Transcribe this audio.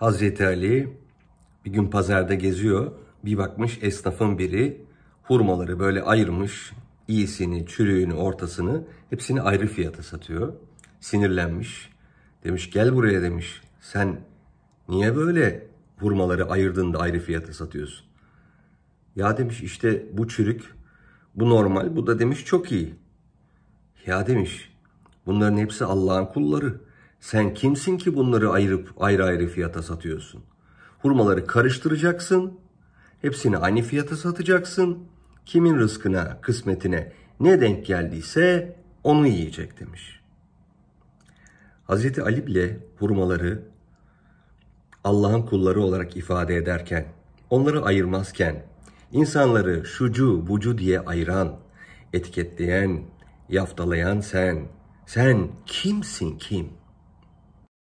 Hazreti Ali bir gün pazarda geziyor. Bir bakmış esnafın biri hurmaları böyle ayırmış. iyisini, çürüğünü, ortasını hepsini ayrı fiyata satıyor. Sinirlenmiş. Demiş gel buraya demiş. Sen niye böyle hurmaları ayırdın da ayrı fiyata satıyorsun? Ya demiş işte bu çürük, bu normal, bu da demiş çok iyi. Ya demiş bunların hepsi Allah'ın kulları. Sen kimsin ki bunları ayırıp ayrı ayrı fiyata satıyorsun? Hurmaları karıştıracaksın, hepsini aynı fiyata satacaksın. Kimin rızkına, kısmetine ne denk geldiyse onu yiyecek demiş. Hazreti Ali bile hurmaları Allah'ın kulları olarak ifade ederken, onları ayırmazken, insanları şucu bucu diye ayıran, etiketleyen, yaftalayan sen, sen kimsin kim?''